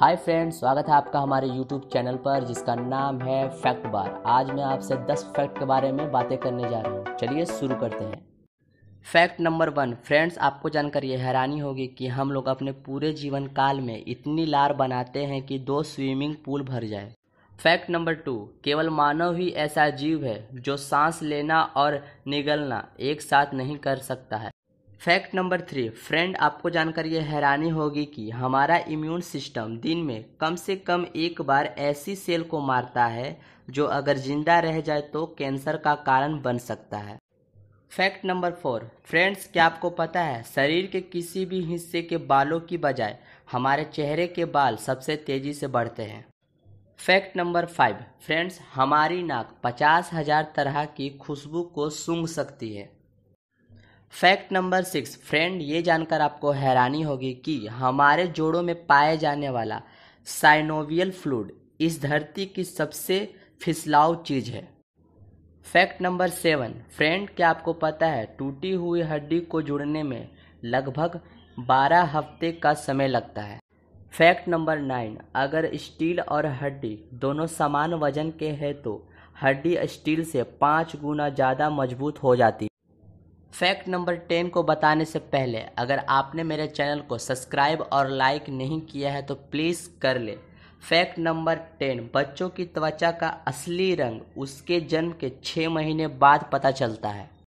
hi friends स्वागत है आपका हमारे यूट्यूब चैनल पर जिसका नाम है फैक्ट बार आज मैं आपसे 10 फैक्ट के बारे में बातें करने जा रहा हूँ चलिए शुरू करते हैं फैक्ट नंबर वन फ्रेंड्स आपको जानकर ये हैरानी होगी कि हम लोग अपने पूरे जीवन काल में इतनी लार बनाते हैं कि दो स्विमिंग पूल भर जाए फैक्ट नंबर टू केवल मानव ही ऐसा जीव है जो सांस लेना और निगलना एक साथ नहीं कर सकता है फैक्ट नंबर थ्री फ्रेंड आपको जानकर ये हैरानी होगी कि हमारा इम्यून सिस्टम दिन में कम से कम एक बार ऐसी सेल को मारता है जो अगर जिंदा रह जाए तो कैंसर का कारण बन सकता है फैक्ट नंबर फोर फ्रेंड्स क्या आपको पता है शरीर के किसी भी हिस्से के बालों की बजाय हमारे चेहरे के बाल सबसे तेज़ी से बढ़ते हैं फैक्ट नंबर फाइव फ्रेंड्स हमारी नाक पचास हज़ार तरह की खुशबू को सूंघ सकती है फैक्ट नंबर सिक्स फ्रेंड ये जानकर आपको हैरानी होगी कि हमारे जोड़ों में पाए जाने वाला साइनोवियल फ्लूड इस धरती की सबसे फिसलाव चीज़ है फैक्ट नंबर सेवन फ्रेंड क्या आपको पता है टूटी हुई हड्डी को जुड़ने में लगभग बारह हफ्ते का समय लगता है फैक्ट नंबर नाइन अगर स्टील और हड्डी दोनों समान वजन के हैं तो हड्डी स्टील से पाँच गुना ज़्यादा मजबूत हो जाती है फैक्ट नंबर टेन को बताने से पहले अगर आपने मेरे चैनल को सब्सक्राइब और लाइक नहीं किया है तो प्लीज़ कर ले फैक्ट नंबर टेन बच्चों की त्वचा का असली रंग उसके जन्म के छः महीने बाद पता चलता है